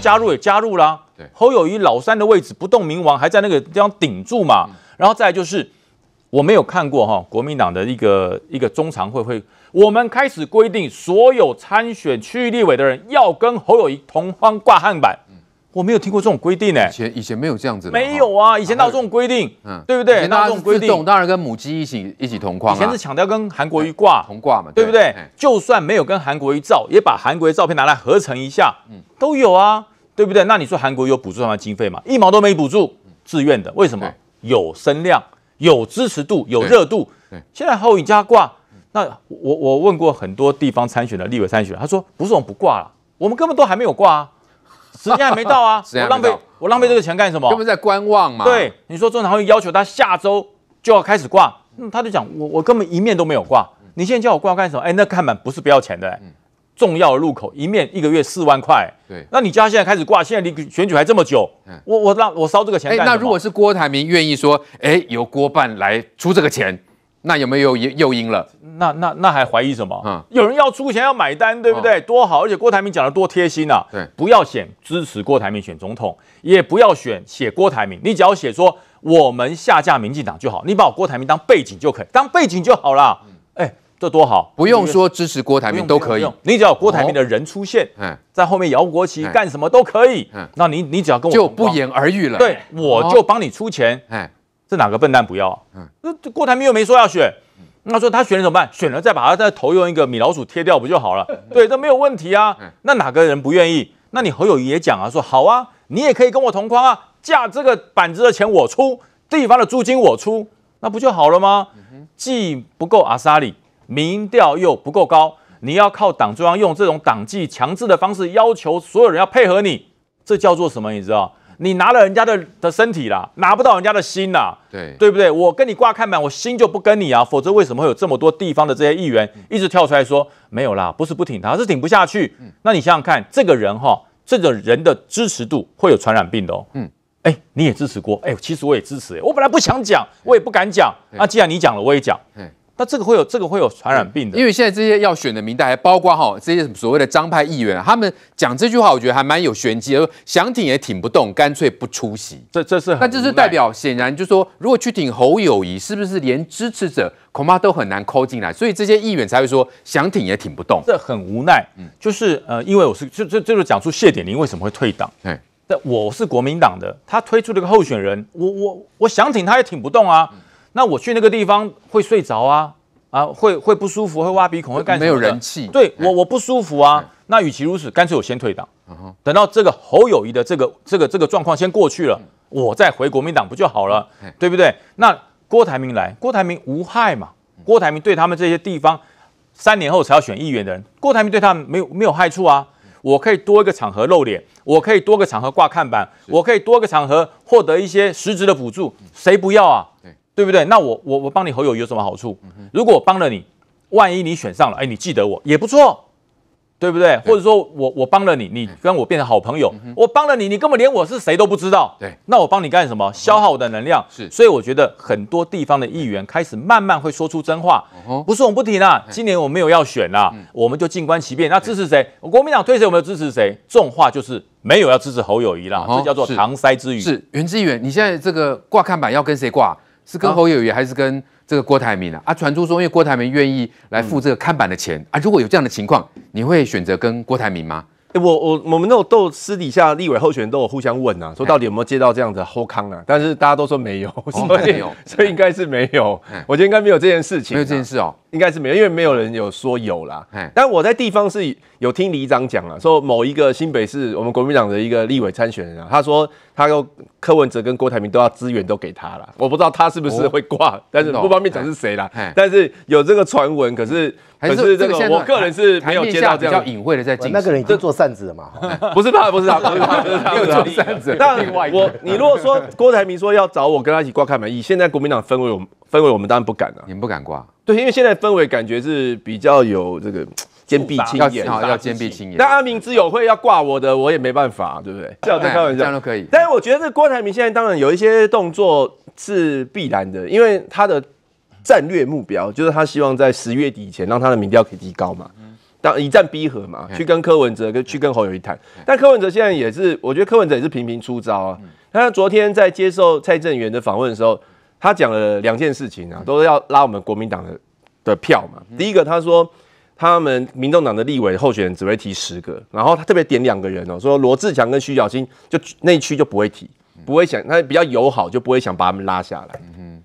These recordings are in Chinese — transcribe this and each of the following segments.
加入也加入啦，侯友谊老三的位置不动，明王还在那个地方顶住嘛。然后再来就是，我没有看过哈，国民党的一个一个中常会会，我们开始规定所有参选区域立委的人要跟侯友谊同方挂焊板。我没有听过这种规定诶，以前以前没有这样子，没有啊，以前没有这种规定，嗯，对不对？以前种规定，当然跟母鸡一起一起同框，以前是强调跟韩国一挂同挂嘛，对不对？就算没有跟韩国一照，也把韩国的照片拿来合成一下，嗯，都有啊，对不对？那你说韩国有补助他么经费吗？一毛都没补助，自愿的，为什么？有声量，有支持度，有热度，对。现在后影加挂，那我我问过很多地方参选的立委参选，他说不是我们不挂了，我们根本都还没有挂啊。时间还没到啊！我浪费，我浪费这个钱干什么？根本在观望嘛。对，你说中常会要求他下周就要开始挂，他就讲我我根本一面都没有挂。你现在叫我挂干什么？哎，那看板不是不要钱的，重要的路口一面一个月四万块。对，那你家现在开始挂，现在离选举还这么久。我我让我烧这个钱干什么？那如果是郭台铭愿意说，哎，由郭办来出这个钱。那有没有又又因了？那那那还怀疑什么？嗯，有人要出钱要买单，对不对？多好！而且郭台铭讲的多贴心呐。对，不要选支持郭台铭选总统，也不要选写郭台铭，你只要写说我们下架民进党就好，你把郭台铭当背景就可以，当背景就好了。哎，这多好，不用说支持郭台铭都可以，你只要郭台铭的人出现，在后面摇国旗干什么都可以。那你你只要跟我就不言而喻了。对，我就帮你出钱。是哪个笨蛋不要？嗯，那郭台铭又没说要选，那说他选了怎么办？选了再把他再投用一个米老鼠贴掉不就好了？对，这没有问题啊。那哪个人不愿意？那你侯友谊也讲啊，说好啊，你也可以跟我同框啊，架这个板子的钱我出，地方的租金我出，那不就好了吗？既不够阿萨里民调又不够高，你要靠党中央用这种党纪强制的方式要求所有人要配合你，这叫做什么？你知道？你拿了人家的的身体啦，拿不到人家的心啦，对对不对？我跟你挂看板，我心就不跟你啊，否则为什么会有这么多地方的这些议员一直跳出来说没有啦？不是不挺他，是挺不下去。嗯，那你想想看，这个人哈，这个人的支持度会有传染病的哦。嗯，哎，你也支持过，哎，其实我也支持，我本来不想讲，我也不敢讲。那既然你讲了，我也讲。那这个会有这个会有传染病的，因为现在这些要选的名单还包括哈这些所谓的张派议员，他们讲这句话，我觉得还蛮有玄机，想挺也挺不动，干脆不出席。这这是那这是代表显然就是说，如果去挺侯友谊，是不是连支持者恐怕都很难抠进来？所以这些议员才会说想挺也挺不动，这很无奈。嗯，就是呃，因为我是就就就是讲出谢点林为什么会退党。哎，那我是国民党的，他推出了个候选人，我我我想挺他也挺不动啊。那我去那个地方会睡着啊啊，会会不舒服，会挖鼻孔，会干什么？没有人气。对我我不舒服啊。那与其如此，干脆我先退党。等到这个侯友谊的这个这个这个状况先过去了，我再回国民党不就好了？对不对？那郭台铭来，郭台铭无害嘛？郭台铭对他们这些地方，三年后才要选议员的人，郭台铭对他们没有没有害处啊。我可以多一个场合露脸，我可以多个场合挂看板，我可以多个场合获得一些实质的补助，谁不要啊？对不对？那我我我帮你侯友有什么好处？如果我帮了你，万一你选上了，哎，你记得我也不错，对不对？或者说我我帮了你，你跟我变成好朋友，我帮了你，你根本连我是谁都不知道，对？那我帮你干什么？消耗我的能量是。所以我觉得很多地方的议员开始慢慢会说出真话，不是我们不提了，今年我没有要选了，我们就静观其变。那支持谁？国民党推谁？我们有支持谁？种话就是没有要支持侯友谊了，这叫做搪塞之语。是袁志远，你现在这个挂看板要跟谁挂？是跟侯友谊还是跟这个郭台铭啊？啊，传出说因为郭台铭愿意来付这个看板的钱啊，如果有这样的情况，你会选择跟郭台铭吗？我我我们那种都私底下立委候选人都有互相问啊，说到底有没有接到这样的后康啊？但是大家都说没有，所以没有，所以应该是没有。我觉得应该没有这件事情，没有这件事哦。应该是没有，因为没有人有说有啦。但我在地方是有听里长讲了，说某一个新北市我们国民党的一个立委参选人，啊，他说他跟柯文哲跟郭台铭都要资源都给他了。我不知道他是不是会挂，但是不方便讲是谁啦。但是有这个传闻，可是可是这个我个人是没有接到这样隐晦的在进。那个人已经做扇子了嘛？不是他，不是他，不是他，没有做扇子。那然我你如果说郭台铭说要找我跟他一起挂开门，以现在国民党氛围，氛围我们当然不敢了。你不敢挂。对，因为现在氛围感觉是比较有这个坚壁清野，哈，要坚壁清野。那阿明之友会要挂我的，我也没办法，对不对？这样在开玩笑，这样都可以。但是我觉得这郭台铭现在当然有一些动作是必然的，因为他的战略目标就是他希望在十月底以前让他的民调可以提高嘛，当一战逼和嘛，去跟柯文哲跟去跟侯友宜谈。但柯文哲现在也是，我觉得柯文哲也是频频出招啊。他昨天在接受蔡正元的访问的时候。他讲了两件事情啊，都是要拉我们国民党的的票嘛。第一个，他说他们民众党的立委候选人只会提十个，然后他特别点两个人哦，说罗志祥跟徐小青就内区就不会提，不会想他比较友好，就不会想把他们拉下来。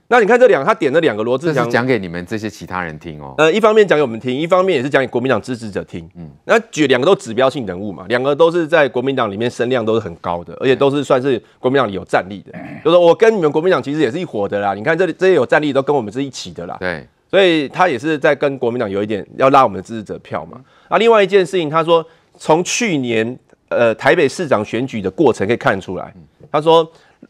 那你看这两他点了两个罗志祥，讲给你们这些其他人听哦。呃，一方面讲给我们听，一方面也是讲给国民党支持者听。嗯，那举两个都指标性人物嘛，两个都是在国民党里面声量都是很高的，而且都是算是国民党里有战力的。就是我跟你们国民党其实也是一伙的啦。你看这里这些有战力都跟我们是一起的啦。对，所以他也是在跟国民党有一点要拉我们的支持者票嘛。啊，另外一件事情，他说从去年呃台北市长选举的过程可以看出来，他说。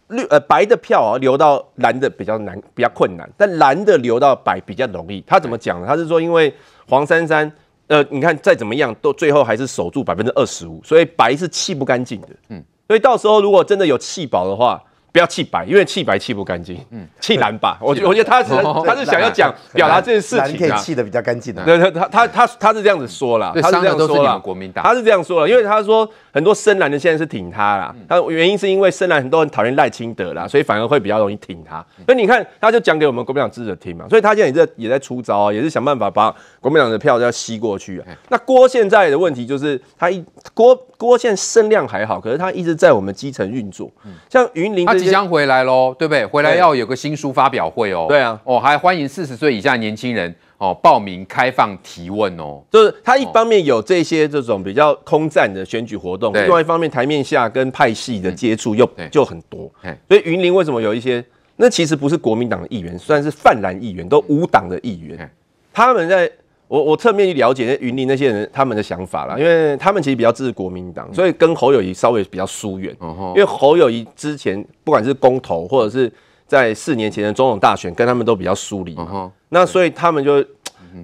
绿呃白的票啊，留到蓝的比较难，比较困难，但蓝的留到白比较容易。他怎么讲呢？他是说，因为黄珊珊，呃，你看再怎么样，都最后还是守住百分之二十五，所以白是弃不干净的。嗯，所以到时候如果真的有弃保的话，不要弃白，因为弃白弃不干净。嗯，弃蓝吧。我觉我觉得他是他是想要讲 表达这件事情啊，可以弃的比较干净的。对，他他他他他是这样子说了，他是这样说了，国民党，他是这样说了，因为他说。很多深蓝的现在是挺他啦，他原因是因为深蓝很多人讨厌赖清德啦，所以反而会比较容易挺他。所以你看，他就讲给我们国民党支持者听嘛。所以他现在也在也在出招啊，也是想办法把国民党的票要吸过去啊。那郭现在的问题就是，他一郭郭现在声量还好，可是他一直在我们基层运作，像云林他即将回来喽，对不对？回来要有个新书发表会哦。对啊，哦还欢迎四十岁以下年轻人。哦，报名开放提问哦，就是他一方面有这些这种比较空战的选举活动，另外一方面台面下跟派系的接触又就很多，所以云林为什么有一些那其实不是国民党的议员，算是泛蓝议员，都无党的议员，他们在我我侧面去了解云林那些人他们的想法啦，因为他们其实比较支持国民党，所以跟侯友谊稍微比较疏远，因为侯友谊之前不管是公投或者是。在四年前的总统大选，跟他们都比较疏离嘛，那所以他们就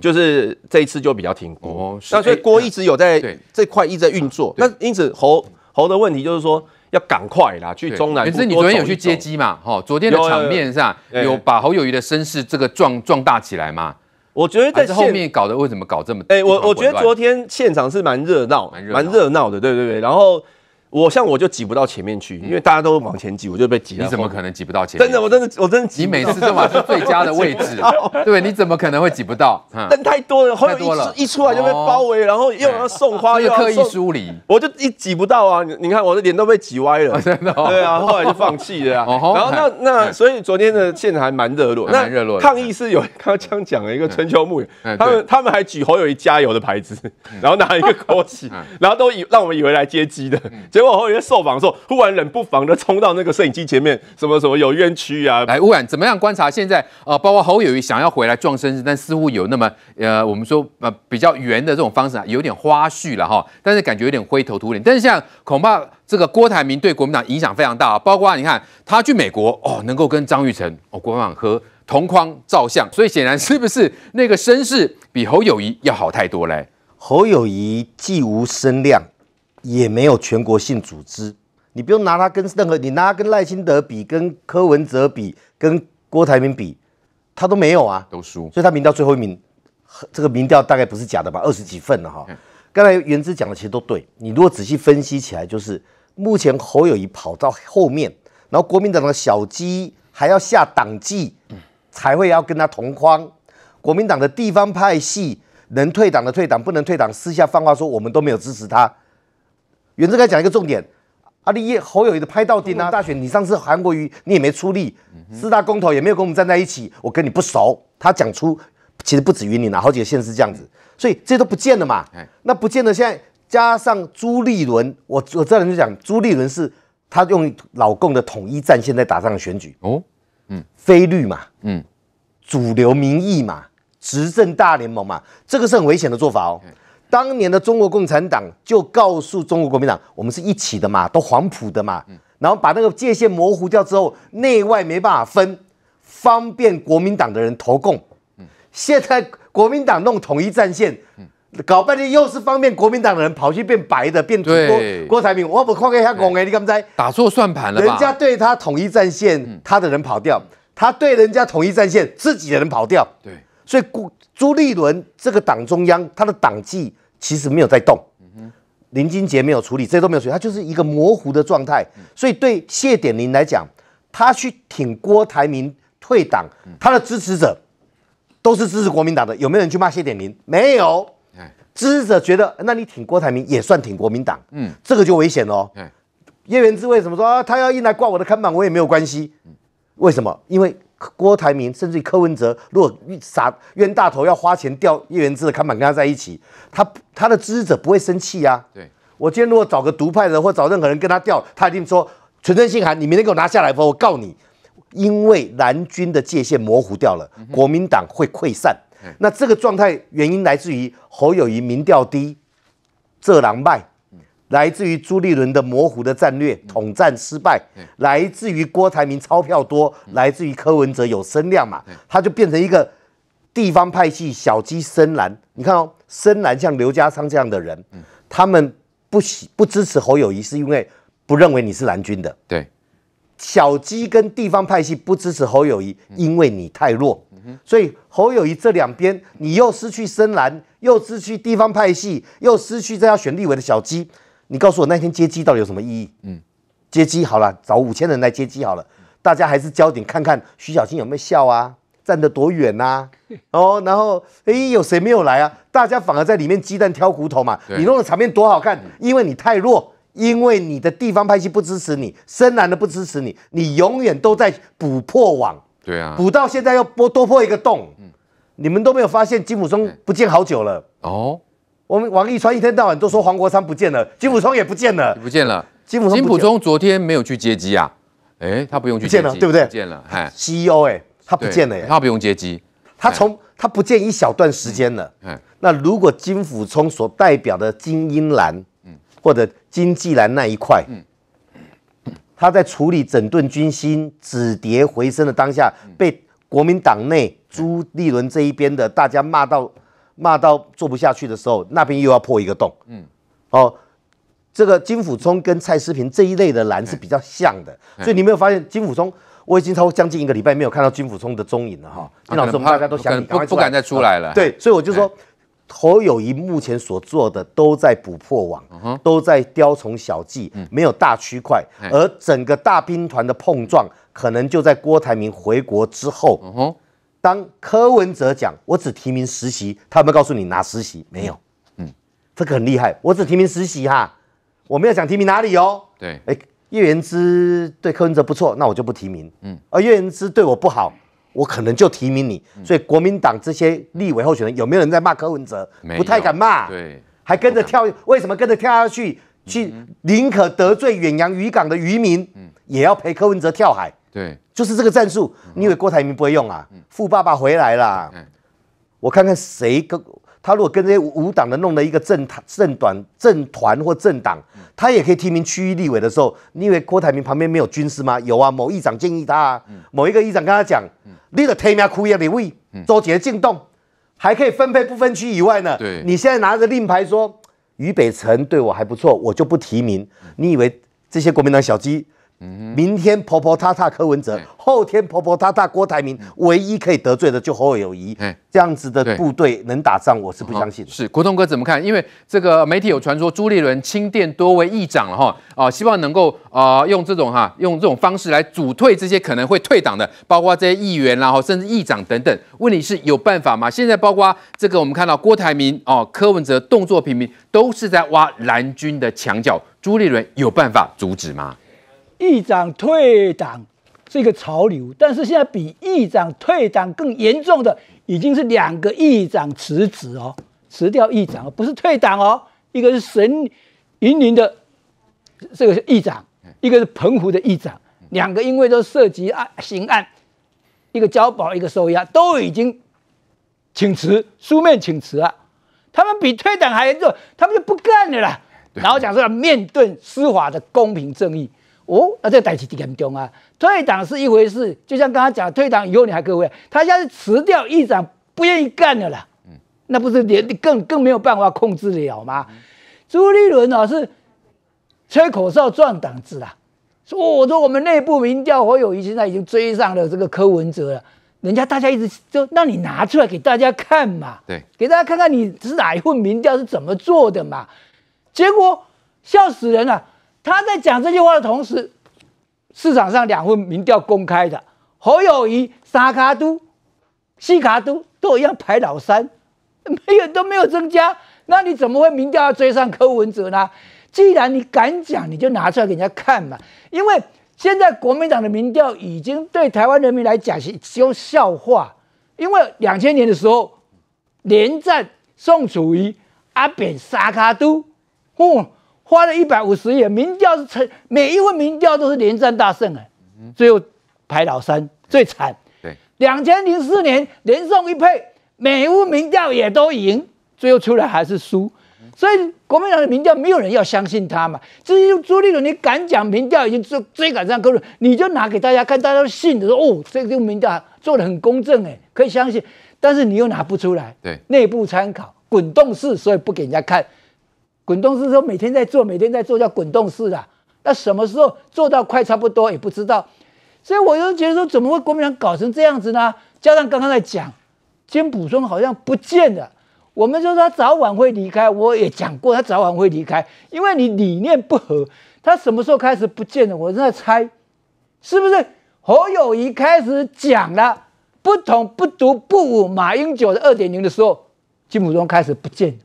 就是这一次就比较挺郭，那所以郭一直有在这块一直在运作。那因此侯侯的问题就是说要赶快啦，去中南可是你昨天有去接机嘛？哈，昨天的场面上有把侯友谊的声势这个壮壮大起来嘛？我觉得在后面搞的为什么搞这么？哎，我我觉得昨天现场是蛮热闹，蛮热闹的，对对对，然后。我像我就挤不到前面去，因为大家都往前挤，我就被挤。你怎么可能挤不到前？面？真的，我真的，我真的挤。你每次都拿是最佳的位置，对，你怎么可能会挤不到？人 太多了，后来一一出来就被包围，然后又要送花又要刻意疏离，我就一挤不到啊！你看我的脸都被挤歪了，真的。对啊，后来就放弃了啊。然后那那所以昨天的现场还蛮热络，蛮热络。抗议是有刚刚讲讲了一个春秋木他们他们还举侯友谊加油的牌子，然后拿一个国旗，然后都以让我们以为来接机的，就。侯友谊受访的时候，忽然冷不防的冲到那个摄影机前面，什么什么有冤屈啊？来，忽然怎么样观察现在呃，包括侯友谊想要回来撞身，但似乎有那么呃，我们说呃比较圆的这种方式，啊，有点花絮了哈。但是感觉有点灰头土脸。但是像恐怕这个郭台铭对国民党影响非常大，包括你看他去美国哦，能够跟张玉成哦，国民党和同框照相，所以显然是不是那个声势比侯友谊要好太多嘞？侯友谊既无声量。也没有全国性组织，你不用拿他跟任何，你拿他跟赖清德比，跟柯文哲比，跟郭台铭比，他都没有啊，都输，所以他民调最后一名，这个民调大概不是假的吧？二十几份了哈，刚才元之讲的其实都对，你如果仔细分析起来，就是目前侯友谊跑到后面，然后国民党的小鸡还要下党纪，才会要跟他同框，国民党的地方派系能退党的退党，不能退党私下放话说我们都没有支持他。袁振凯讲一个重点，阿立业侯友谊的拍到顶啊！大选你上次韩国瑜你也没出力，四大公投也没有跟我们站在一起，我跟你不熟。他讲出其实不止于你啦，好几个县是这样子，所以这都不见了嘛。那不见了，现在加上朱立伦，我我这人就讲朱立伦是他用老共的统一战线在打仗选举哦，嗯，非律嘛，嗯，主流民意嘛，执政大联盟嘛，这个是很危险的做法哦。当年的中国共产党就告诉中国国民党，我们是一起的嘛，都黄埔的嘛，然后把那个界限模糊掉之后，内外没办法分，方便国民党的人投共。现在国民党弄统一战线，搞半天又是方便国民党的人跑去变白的，变郭郭台铭，我不看给他拱哎，你怎么在打错算盘了人家对他统一战线，他的人跑掉；他对人家统一战线，自己的人跑掉。对，所以朱立伦这个党中央，他的党纪。其实没有在动，林金杰没有处理，这都没有处理，他就是一个模糊的状态。所以对谢点林来讲，他去挺郭台铭退党，他的支持者都是支持国民党的，有没有人去骂谢点林？没有。支持者觉得，那你挺郭台铭也算挺国民党，嗯，这个就危险喽。叶元志为什么说啊，他要硬来挂我的看板，我也没有关系？为什么？因为。郭台铭甚至柯文哲，如果傻冤大头要花钱调叶元之的看板跟他在一起，他他的支持者不会生气呀。对，我今天如果找个独派的或找任何人跟他调，他一定说纯真信函，你明天给我拿下来吧，我告你，因为蓝军的界限模糊掉了，国民党会溃散。那这个状态原因来自于侯友谊民调低，浙狼败。来自于朱立伦的模糊的战略统战失败，来自于郭台铭钞票多，来自于柯文哲有声量嘛，他就变成一个地方派系小鸡深蓝。你看哦，深蓝像刘家昌这样的人，他们不不支持侯友谊，是因为不认为你是蓝军的。对，小鸡跟地方派系不支持侯友谊，因为你太弱。所以侯友谊这两边，你又失去深蓝，又失去地方派系，又失去这要选立委的小鸡。你告诉我那天接机到底有什么意义？嗯，接机好了，找五千人来接机好了，大家还是焦点看看徐小菁有没有笑啊，站得多远呐？哦，然后哎，有谁没有来啊？大家反而在里面鸡蛋挑骨头嘛。你弄的场面多好看，因为你太弱，因为你的地方拍戏不支持你，深蓝的不支持你，你永远都在补破网。对啊，补到现在又多破一个洞。嗯，你们都没有发现金普松不见好久了哦。我们王一川一天到晚都说黄国昌不见了，金普聪也不见了，不见了。金普冲昨天没有去接机啊？哎，他不用去接机，对不对？不见了，哎，CEO 哎，他不见了哎，他不用接机，他从他不见一小段时间了。嗯，那如果金普聪所代表的精英蓝，嗯，或者经济蓝那一块，嗯，他在处理整顿军心、止跌回升的当下，被国民党内朱立伦这一边的大家骂到。骂到做不下去的时候，那边又要破一个洞。嗯，哦，这个金辅聪跟蔡思平这一类的蓝是比较像的，所以你没有发现金辅聪？我已经超过将近一个礼拜没有看到金辅聪的踪影了哈。金老我们大家都想你，不敢再出来了。对，所以我就说，侯友谊目前所做的都在捕破网，都在雕虫小技，没有大区块。而整个大兵团的碰撞，可能就在郭台铭回国之后。当柯文哲讲，我只提名实习，他有没有告诉你拿实习？没有，嗯，这个很厉害。我只提名实习哈，我没有讲提名哪里哦。对，哎，叶元之对柯文哲不错，那我就不提名。嗯，而叶元之对我不好，我可能就提名你。所以国民党这些立委候选人有没有人在骂柯文哲？不太敢骂，对，还跟着跳。为什么跟着跳下去？去，宁可得罪远洋渔港的渔民，嗯，也要陪柯文哲跳海。对，就是这个战术。你以为郭台铭不会用啊？富爸爸回来啦，我看看谁跟他。如果跟这些无党的弄了一个政政短政团或政党，他也可以提名区域立委的时候，你以为郭台铭旁边没有军师吗？有啊，某议长建议他，啊，某一个议长跟他讲，你的台面枯叶的味，周杰进动，还可以分配不分区以外呢。对，你现在拿着令牌说，鱼北辰对我还不错，我就不提名。你以为这些国民党小鸡？明天婆婆他他柯文哲，后天婆婆他他郭台铭，唯一可以得罪的就侯友谊。这样子的部队能打仗，我是不相信。是国通哥怎么看？因为这个媒体有传说朱立伦亲电多位议长了哈，啊，希望能够啊用这种哈用这种方式来阻退这些可能会退党的，包括这些议员然后甚至议长等等。问题是有办法吗？现在包括这个我们看到郭台铭哦、柯文哲动作频频，都是在挖蓝军的墙角。朱立伦有办法阻止吗？议长退党是一个潮流，但是现在比议长退党更严重的，已经是两个议长辞职哦，辞掉议长不是退党哦。一个是神，云林的这个议长，一个是澎湖的议长，两个因为都涉及案刑案，一个交保，一个收押，都已经请辞，书面请辞了。他们比退党还严重，他们就不干了啦。然后讲说要面对司法的公平正义。哦，那这代事挺严重啊！退党是一回事，就像刚刚讲，退党以后你还各位，他要是辞掉议长不愿意干了啦，嗯，那不是连更更没有办法控制了吗？朱立伦啊是吹口哨壮胆子啦，说我说我们内部民调何友谊现在已经追上了这个柯文哲了，人家大家一直就那你拿出来给大家看嘛，对，给大家看看你是哪一份民调是怎么做的嘛，结果笑死人了。他在讲这句话的同时，市场上两份民调公开的，侯友谊、沙卡都、西卡都都一样排老三，没有都没有增加，那你怎么会民调要追上柯文哲呢？既然你敢讲，你就拿出来给人家看嘛。因为现在国民党的民调已经对台湾人民来讲是种笑话，因为两千年的时候，连战、宋楚瑜、阿扁、沙卡都，哦。花了一百五十亿，民调是成每一份民调都是连战大胜啊，最后排老三，最惨。对，两千零四年连送一每一欧民调也都赢，最后出来还是输。所以国民党的民调，没有人要相信他嘛。至于朱立伦，你敢讲民调已经追追赶上克鲁，你就拿给大家看，大家都信。的说哦，这用民调做的很公正哎，可以相信。但是你又拿不出来，对，内部参考，滚动式，所以不给人家看。滚动式说每天在做，每天在做叫滚动式的。那什么时候做到快差不多也不知道，所以我就觉得说，怎么会国民党搞成这样子呢？加上刚刚在讲，金普松好像不见了。我们就说他早晚会离开，我也讲过他早晚会离开，因为你理念不合。他什么时候开始不见的？我在猜，是不是侯友谊开始讲了不同不读不武马英九的二点零的时候，金普松开始不见了？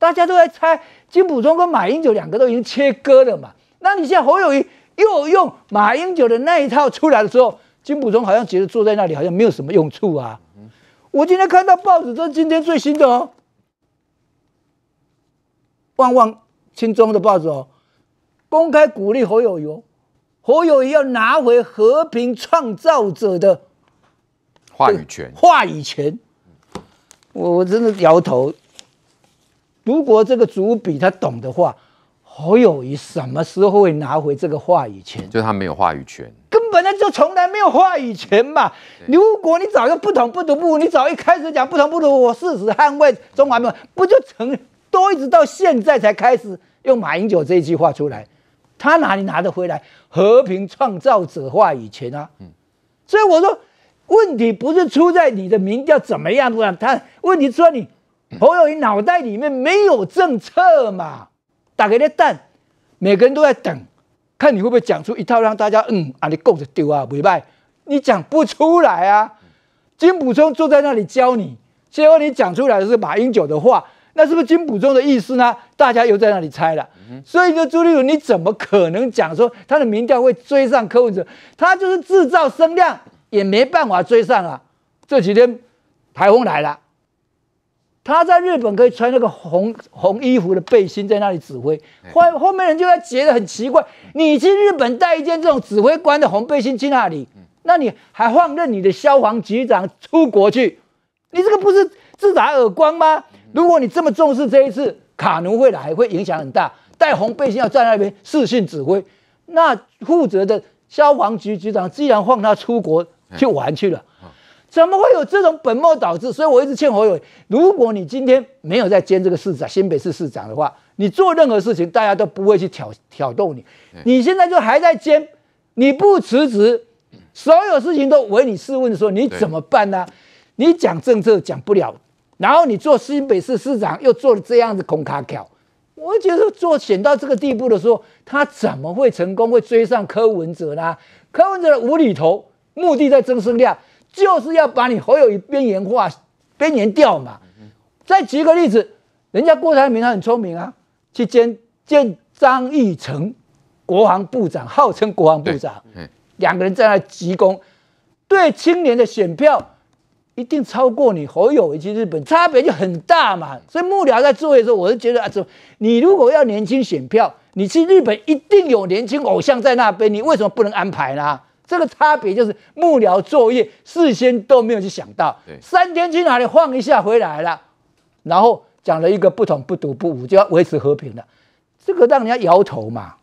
大家都在猜金普忠跟马英九两个都已经切割了嘛？那你现在侯友谊又用马英九的那一套出来的时候，金普忠好像觉得坐在那里好像没有什么用处啊。我今天看到报纸，这是今天最新的哦，《旺旺青中的报纸哦，公开鼓励侯友谊，侯友谊要拿回和平创造者的话语权，话语权。我我真的摇头。如果这个主笔他懂的话，侯友谊什么时候会拿回这个话语权？就他没有话语权，根本他就从来没有话语权嘛。如果你找一个不同不读不你早一开始讲不同不读，我誓死捍卫中华民族，不就成？都一直到现在才开始用马英九这一句话出来，他哪里拿得回来和平创造者话语权啊？嗯，所以我说问题不是出在你的民调怎么样，他问题出你。侯友你脑袋里面没有政策嘛？打给的蛋，每个人都在等，看你会不会讲出一套让大家嗯啊你拱着丢啊，不卖，你讲不出来啊。金普中坐在那里教你，结果你讲出来是马英九的话，那是不是金普中的意思呢？大家又在那里猜了。所以呢，朱立伦，你怎么可能讲说他的民调会追上柯文哲？他就是制造声量也没办法追上啊。这几天台风来了。他在日本可以穿那个红红衣服的背心在那里指挥，后后面人就在觉得很奇怪。你去日本带一件这种指挥官的红背心去那里，那你还放任你的消防局长出国去？你这个不是自打耳光吗？如果你这么重视这一次卡奴会来，会影响很大。带红背心要站那边视讯指挥，那负责的消防局局长，既然放他出国去玩去了。怎么会有这种本末倒置？所以我一直劝侯友如果你今天没有在兼这个市长、新北市市长的话，你做任何事情，大家都不会去挑挑逗你。你现在就还在兼，你不辞职，所有事情都唯你是问的时候，你怎么办呢？你讲政策讲不了，然后你做新北市市长又做了这样子空卡挑，我觉得做选到这个地步的时候，他怎么会成功？会追上柯文哲呢？柯文哲无厘头，目的在增生量。就是要把你侯友谊边缘化、边缘掉嘛。再举个例子，人家郭台铭他很聪明啊，去见见张义成，国防部长，号称国防部长，两个人在那急功，对青年的选票一定超过你侯友谊去日本，差别就很大嘛。所以幕僚在座位的时候，我是觉得啊，怎么你如果要年轻选票，你去日本一定有年轻偶像在那边，你为什么不能安排呢？这个差别就是幕僚作业事先都没有去想到，三天去哪里晃一下回来了，然后讲了一个不统不独不武就要维持和平了，这个让人家摇头嘛。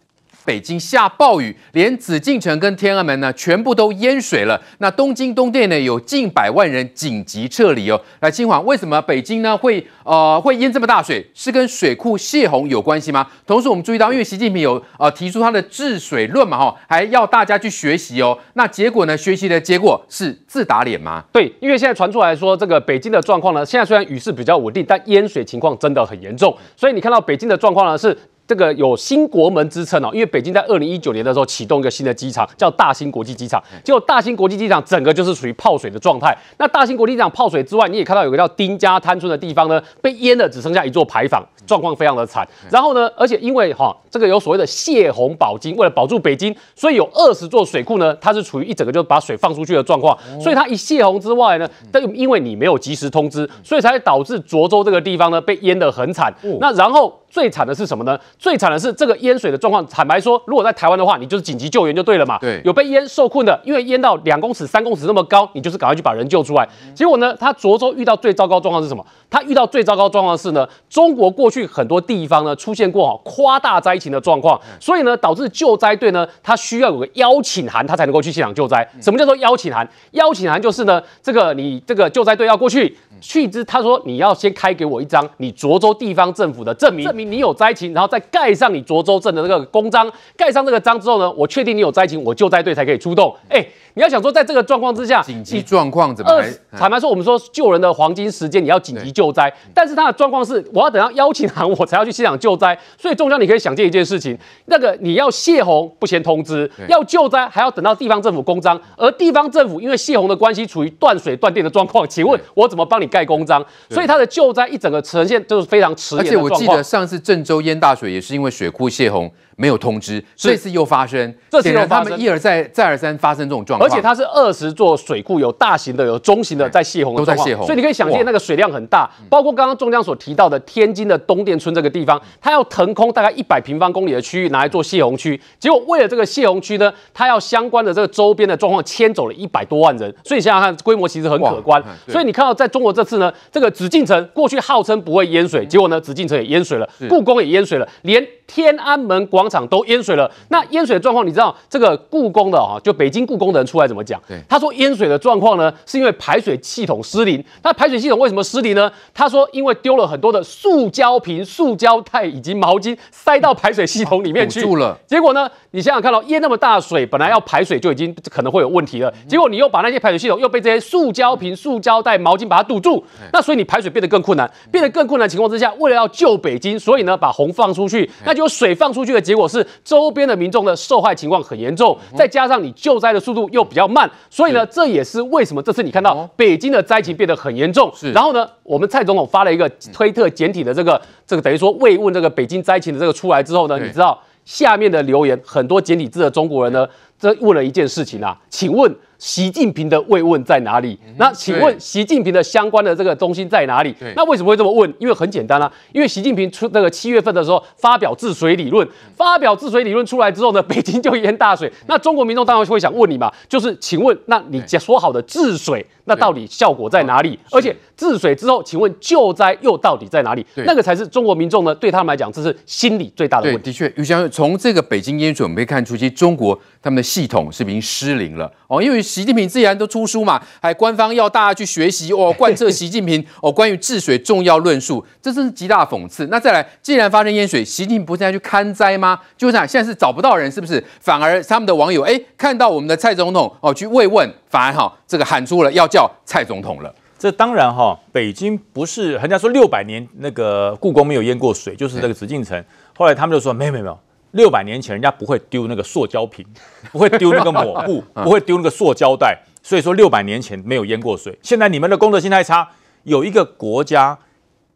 北京下暴雨，连紫禁城跟天安门呢，全部都淹水了。那东京东电呢，有近百万人紧急撤离哦。来，清华，为什么北京呢会呃会淹这么大水？是跟水库泄洪有关系吗？同时，我们注意到，因为习近平有呃提出他的治水论嘛哈，还要大家去学习哦。那结果呢，学习的结果是自打脸吗？对，因为现在传出来说，这个北京的状况呢，现在虽然雨势比较稳定，但淹水情况真的很严重。所以你看到北京的状况呢是。这个有新国门之称哦，因为北京在二零一九年的时候启动一个新的机场，叫大兴国际机场。结果大兴国际机场整个就是处于泡水的状态。那大兴国际机场泡水之外，你也看到有个叫丁家滩村的地方呢，被淹的只剩下一座牌坊，状况非常的惨。然后呢，而且因为哈这个有所谓的泄洪保金，为了保住北京，所以有二十座水库呢，它是处于一整个就把水放出去的状况。所以它一泄洪之外呢，但因为你没有及时通知，所以才导致涿州这个地方呢被淹得很惨。那然后。最惨的是什么呢？最惨的是这个淹水的状况。坦白说，如果在台湾的话，你就是紧急救援就对了嘛。对，有被淹受困的，因为淹到两公尺、三公尺那么高，你就是赶快去把人救出来。结果呢，他涿州遇到最糟糕状况是什么？他遇到最糟糕状况是呢，中国过去很多地方呢出现过哈夸大灾情的状况，所以呢导致救灾队呢他需要有个邀请函，他才能够去现场救灾。什么叫做邀请函？邀请函就是呢，这个你这个救灾队要过去。去之，他说你要先开给我一张你涿州地方政府的证明，证明你有灾情，然后再盖上你涿州镇的那个公章，盖上那个章之后呢，我确定你有灾情，我救灾队才可以出动。哎。你要想说，在这个状况之下，紧急状况怎么？坦白说，我们说救人的黄金时间，你要紧急救灾。但是他的状况是，我要等到邀请函，我才要去现场救灾。所以中央，你可以想见一件事情，那个你要泄洪不先通知，要救灾还要等到地方政府公章。而地方政府因为泄洪的关系，处于断水断电的状况。请问，我怎么帮你盖公章？所以他的救灾一整个呈现就是非常迟延的状况。而且我记得上次郑州淹大水，也是因为水库泄洪。没有通知，所以又发生。这显然他们一而再、再而三发生这种状况。而且它是二十座水库，有大型的，有中型的，在泄洪，都在泄洪。所以你可以想见，那个水量很大。包括刚刚中央所提到的天津的东店村这个地方，它要腾空大概一百平方公里的区域，拿来做泄洪区。结果为了这个泄洪区呢，它要相关的这个周边的状况，迁走了一百多万人。所以你想想看，规模其实很可观。所以你看到在中国这次呢，这个紫禁城过去号称不会淹水，结果呢，紫禁城也淹水了，故宫也淹水了，连天安门广。场都淹水了，那淹水的状况你知道？这个故宫的哈，就北京故宫的人出来怎么讲？他说淹水的状况呢，是因为排水系统失灵。那排水系统为什么失灵呢？他说因为丢了很多的塑胶瓶、塑胶袋以及毛巾塞到排水系统里面去，住了。结果呢，你想想看到淹那么大水，本来要排水就已经可能会有问题了。结果你又把那些排水系统又被这些塑胶瓶、塑胶袋、毛巾把它堵住，那所以你排水变得更困难，变得更困难情况之下，为了要救北京，所以呢把洪放出去，那就水放出去的结。如果是周边的民众的受害情况很严重，再加上你救灾的速度又比较慢，所以呢，这也是为什么这次你看到北京的灾情变得很严重。是，然后呢，我们蔡总统发了一个推特简体的这个这个，等于说慰问这个北京灾情的这个出来之后呢，你知道下面的留言很多简体字的中国人呢，这问了一件事情啊，请问。习近平的慰问在哪里？那请问习近平的相关的这个中心在哪里？那为什么会这么问？因为很简单啊，因为习近平出那个七月份的时候发表治水理论，发表治水理论出来之后呢，北京就淹大水。那中国民众当然会想问你嘛，就是请问，那你说好的治水？那到底效果在哪里？而且治水之后，请问救灾又到底在哪里？那个才是中国民众呢？对他们来讲，这是心理最大的问。题。的确，就像从这个北京淹水我们可以看出，其实中国他们的系统是已经失灵了哦。因为习近平自然都出书嘛，还官方要大家去学习哦，贯彻习近平 哦关于治水重要论述，这真是极大讽刺。那再来，既然发生淹水，习近平不是要去看灾吗？就这样，现在是找不到人，是不是？反而他们的网友哎，看到我们的蔡总统哦去慰问。反而哈，这个喊出了要叫蔡总统了。这当然哈，北京不是人家说六百年那个故宫没有淹过水，就是那个紫禁城。后来他们就说没有没有没有，六百年前人家不会丢那个塑胶瓶，不会丢那个抹布，不会丢那个塑胶袋，所以说六百年前没有淹过水。现在你们的公德心太差，有一个国家，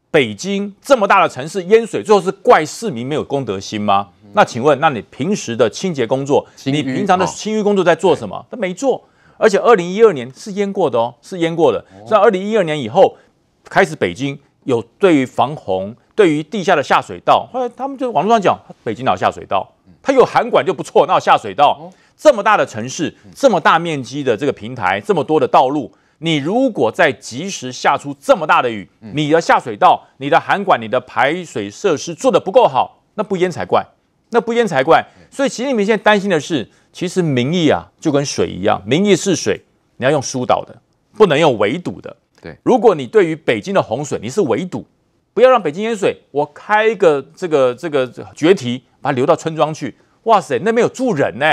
北京这么大的城市淹水，最后是怪市民没有公德心吗？那请问，那你平时的清洁工作，你平常的清淤工作在做什么？他没做。而且二零一二年是淹过的哦，是淹过的。在二零一二年以后，开始北京有对于防洪、对于地下的下水道，后来他们就网络上讲北京老下水道，它有涵管就不错。那下水道这么大的城市，这么大面积的这个平台，这么多的道路，你如果在及时下出这么大的雨，你的下水道、你的涵管、你的排水设施做得不够好，那不淹才怪，那不淹才怪。所以习近平现在担心的是。其实民意啊，就跟水一样，民意是水，你要用疏导的，不能用围堵的。对，如果你对于北京的洪水，你是围堵，不要让北京淹水。我开一个这个这个决堤，把它流到村庄去。哇塞，那边有住人呢。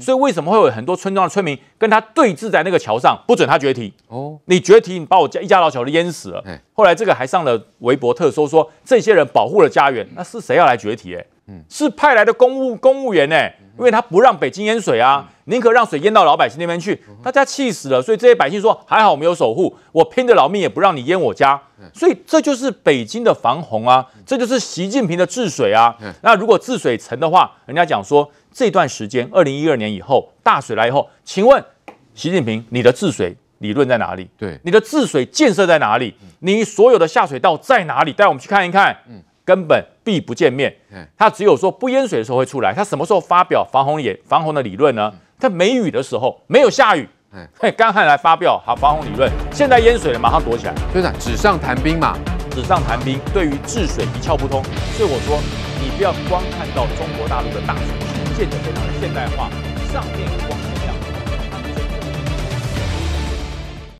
所以为什么会有很多村庄的村民跟他对峙在那个桥上，不准他决堤？哦，你决堤，你把我家一家老小都淹死了。后来这个还上了微博特搜，说这些人保护了家园，那是谁要来决堤？哎。是派来的公务公务员呢，因为他不让北京淹水啊，宁可让水淹到老百姓那边去，大家气死了。所以这些百姓说：“还好没有守护，我拼着老命也不让你淹我家。”所以这就是北京的防洪啊，这就是习近平的治水啊。那如果治水成的话，人家讲说这段时间，二零一二年以后大水来以后，请问习近平，你的治水理论在哪里？对，你的治水建设在哪里？你所有的下水道在哪里？带我们去看一看。嗯。根本避不见面，他只有说不淹水的时候会出来。他什么时候发表防洪也防洪的理论呢？他没雨的时候没有下雨，干旱来发表好防洪理论。现在淹水了，马上躲起来。对啊，纸上谈兵嘛，纸上谈兵，对于治水一窍不通。所以我说，你不要光看到中国大陆的大水建得非常的现代化，上面有光。